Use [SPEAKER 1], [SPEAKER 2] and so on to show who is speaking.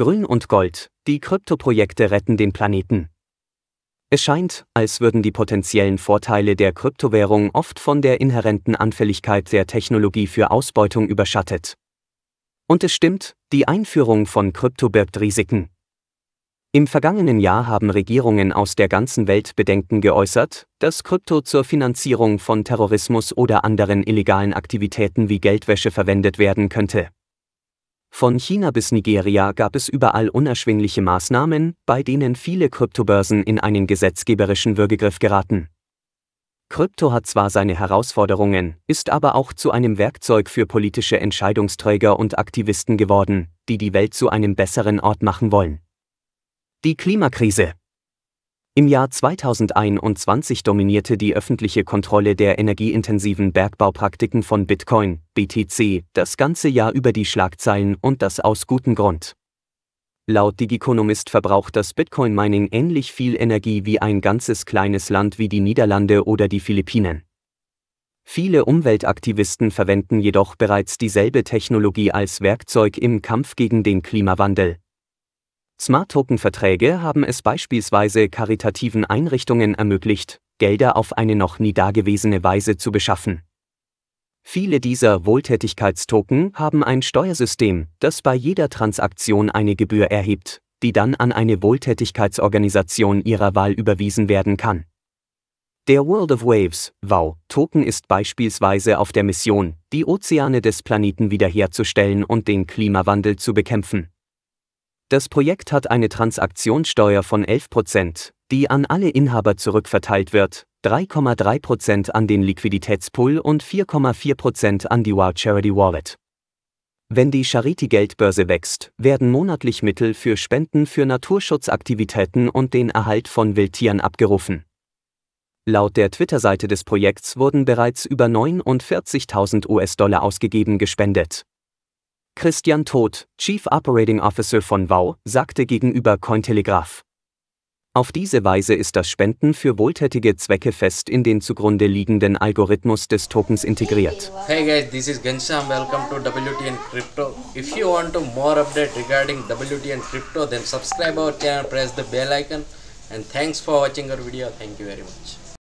[SPEAKER 1] Grün und Gold, die Kryptoprojekte retten den Planeten. Es scheint, als würden die potenziellen Vorteile der Kryptowährung oft von der inhärenten Anfälligkeit der Technologie für Ausbeutung überschattet. Und es stimmt, die Einführung von Krypto birgt Risiken. Im vergangenen Jahr haben Regierungen aus der ganzen Welt Bedenken geäußert, dass Krypto zur Finanzierung von Terrorismus oder anderen illegalen Aktivitäten wie Geldwäsche verwendet werden könnte. Von China bis Nigeria gab es überall unerschwingliche Maßnahmen, bei denen viele Kryptobörsen in einen gesetzgeberischen Würgegriff geraten. Krypto hat zwar seine Herausforderungen, ist aber auch zu einem Werkzeug für politische Entscheidungsträger und Aktivisten geworden, die die Welt zu einem besseren Ort machen wollen. Die Klimakrise. Im Jahr 2021 dominierte die öffentliche Kontrolle der energieintensiven Bergbaupraktiken von Bitcoin, BTC, das ganze Jahr über die Schlagzeilen und das aus gutem Grund. Laut Digiconomist verbraucht das Bitcoin-Mining ähnlich viel Energie wie ein ganzes kleines Land wie die Niederlande oder die Philippinen. Viele Umweltaktivisten verwenden jedoch bereits dieselbe Technologie als Werkzeug im Kampf gegen den Klimawandel, Smart-Token-Verträge haben es beispielsweise karitativen Einrichtungen ermöglicht, Gelder auf eine noch nie dagewesene Weise zu beschaffen. Viele dieser Wohltätigkeitstoken haben ein Steuersystem, das bei jeder Transaktion eine Gebühr erhebt, die dann an eine Wohltätigkeitsorganisation ihrer Wahl überwiesen werden kann. Der World of Waves, WOW, Token ist beispielsweise auf der Mission, die Ozeane des Planeten wiederherzustellen und den Klimawandel zu bekämpfen. Das Projekt hat eine Transaktionssteuer von 11%, die an alle Inhaber zurückverteilt wird, 3,3% an den Liquiditätspool und 4,4% an die Wow Charity Wallet. Wenn die Charity-Geldbörse wächst, werden monatlich Mittel für Spenden für Naturschutzaktivitäten und den Erhalt von Wildtieren abgerufen. Laut der Twitter-Seite des Projekts wurden bereits über 49.000 US-Dollar ausgegeben gespendet. Christian Todt, Chief Operating Officer von Wow, sagte gegenüber Cointelegraph. Auf diese Weise ist das Spenden für wohltätige Zwecke fest in den zugrunde liegenden Algorithmus des Tokens integriert. Hey guys, this is Ghanshyam. Welcome to WTN Crypto. If you want to more update regarding WTN Crypto, then subscribe our channel, press the bell icon and thanks for watching our video. Thank you very much.